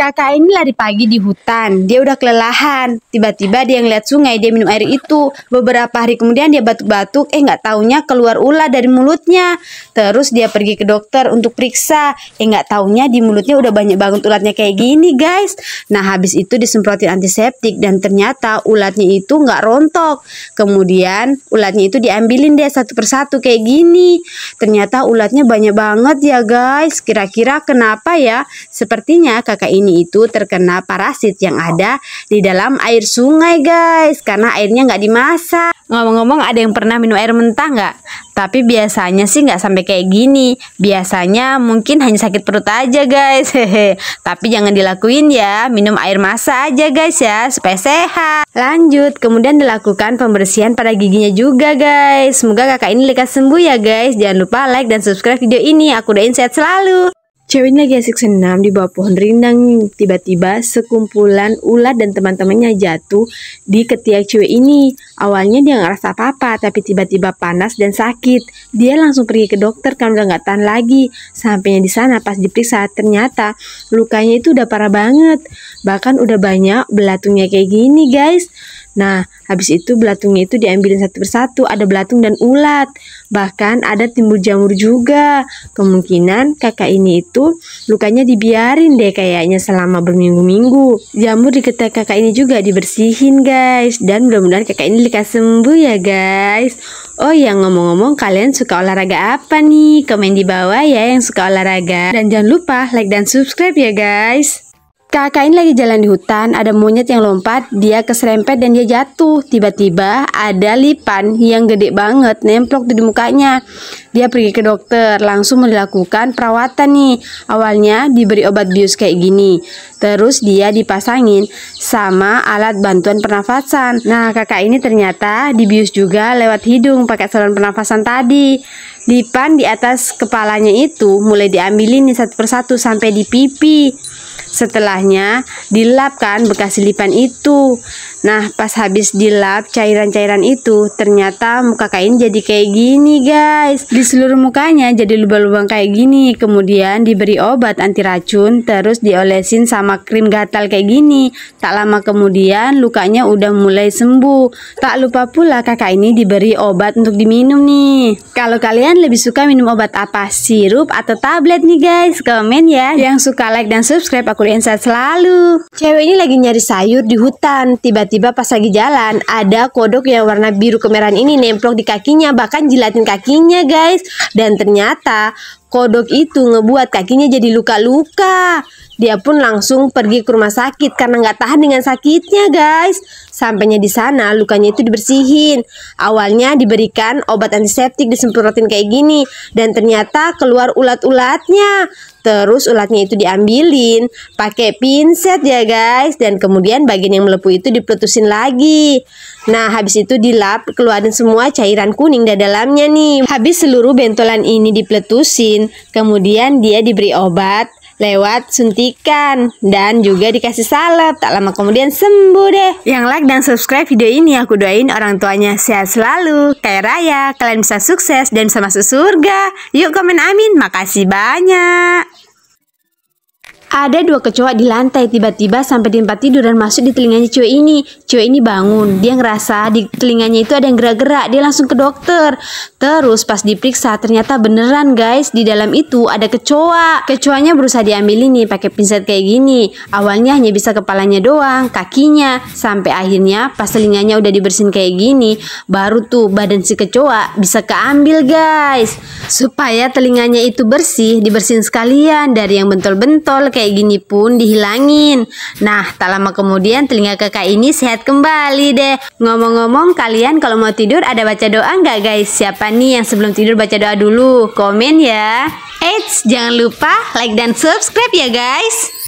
kakak ini lari pagi di hutan. Dia udah kelelahan. Tiba-tiba dia ngeliat sungai, dia minum air itu. Beberapa hari kemudian dia batuk-batuk, eh nggak taunya keluar ular dari mulutnya. Terus dia pergi ke dokter untuk periksa. Eh nggak taunya di mulutnya udah banyak banget ulatnya kayak gini guys. Nah habis itu disemprotin antiseptik dan ternyata ulatnya itu nggak rontok. Kemudian ulatnya itu diambilin deh satu persatu kayak gini. Ternyata ulatnya banyak banget ya guys. Kira-kira kenapa ya? Sepertinya kakak ini bumi itu terkena parasit yang ada di dalam air sungai guys karena airnya nggak dimasak ngomong-ngomong ada yang pernah minum air mentah nggak tapi biasanya sih nggak sampai kayak gini biasanya mungkin hanya sakit perut aja guys hehe tapi jangan dilakuin ya minum air masa aja guys ya supaya sehat lanjut kemudian dilakukan pembersihan pada giginya juga guys semoga kakak ini lekas sembuh ya guys jangan lupa like dan subscribe video ini aku udah sehat selalu Ceweknya asik senam di bawah pohon rindang. Tiba-tiba sekumpulan ulat dan teman-temannya jatuh di ketiak cewek ini. Awalnya dia nggak rasa apa-apa, tapi tiba-tiba panas dan sakit. Dia langsung pergi ke dokter karena udah nggak tahan lagi. Sampainya di sana pas diperiksa, ternyata lukanya itu udah parah banget. Bahkan udah banyak belatungnya kayak gini guys. Nah, Habis itu belatungnya itu diambilin satu persatu, ada belatung dan ulat. Bahkan ada timbul jamur juga. Kemungkinan kakak ini itu lukanya dibiarin deh kayaknya selama berminggu-minggu. Jamur di ketek kakak ini juga dibersihin guys. Dan mudah-mudahan kakak ini dikasih sembuh ya guys. Oh ya ngomong-ngomong kalian suka olahraga apa nih? Komen di bawah ya yang suka olahraga. Dan jangan lupa like dan subscribe ya guys. Kakak ini lagi jalan di hutan, ada monyet yang lompat, dia keserempet dan dia jatuh. Tiba-tiba ada lipan yang gede banget nemplok di mukanya. Dia pergi ke dokter, langsung melakukan perawatan nih. Awalnya diberi obat bius kayak gini. Terus dia dipasangin sama alat bantuan pernafasan. Nah, kakak ini ternyata dibius juga lewat hidung pakai saluran pernafasan tadi. Lipan di atas kepalanya itu mulai diambilin nih satu persatu sampai di pipi. Setelahnya dilapkan bekas silipan itu. Nah, pas habis dilap cairan-cairan itu, ternyata muka kain jadi kayak gini, guys. Di seluruh mukanya jadi lubang-lubang kayak gini. Kemudian diberi obat anti racun, terus diolesin sama krim gatal kayak gini. Tak lama kemudian lukanya udah mulai sembuh. Tak lupa pula kakak ini diberi obat untuk diminum nih. Kalau kalian lebih suka minum obat apa? Sirup atau tablet nih, guys? Komen ya. Yang suka like dan subscribe aku kuliahin sehat selalu. Cewek ini lagi nyari sayur di hutan. Tiba-tiba pas lagi jalan, ada kodok yang warna biru kemerahan ini nemplok di kakinya, bahkan jilatin kakinya guys. Dan ternyata kodok itu ngebuat kakinya jadi luka-luka. Dia pun langsung pergi ke rumah sakit karena nggak tahan dengan sakitnya guys. Sampainya di sana lukanya itu dibersihin. Awalnya diberikan obat antiseptik disemprotin kayak gini dan ternyata keluar ulat-ulatnya. Terus ulatnya itu diambilin pakai pinset ya guys dan kemudian bagian yang melepuh itu dipetusin lagi. Nah habis itu dilap keluarin semua cairan kuning di dalamnya nih. Habis seluruh bentolan ini dipletusin, kemudian dia diberi obat lewat suntikan dan juga dikasih salep. Tak lama kemudian sembuh deh. Yang like dan subscribe video ini aku doain orang tuanya sehat selalu, kaya raya, kalian bisa sukses dan bisa masuk surga. Yuk komen amin. Makasih banyak. Ada dua kecoa di lantai, tiba-tiba sampai di tempat tidur dan masuk di telinganya cewek ini. Cewek ini bangun, dia ngerasa di telinganya itu ada yang gerak-gerak, dia langsung ke dokter. Terus pas diperiksa, ternyata beneran guys, di dalam itu ada kecoa. Kecoanya berusaha diambil ini pakai pinset kayak gini. Awalnya hanya bisa kepalanya doang, kakinya, sampai akhirnya pas telinganya udah dibersihin kayak gini, baru tuh badan si kecoa bisa keambil guys. Supaya telinganya itu bersih, dibersihin sekalian dari yang bentol-bentol kayak kayak gini pun dihilangin. Nah, tak lama kemudian telinga kakak ini sehat kembali deh. Ngomong-ngomong, kalian kalau mau tidur ada baca doa nggak guys? Siapa nih yang sebelum tidur baca doa dulu? Komen ya. Eits, jangan lupa like dan subscribe ya guys.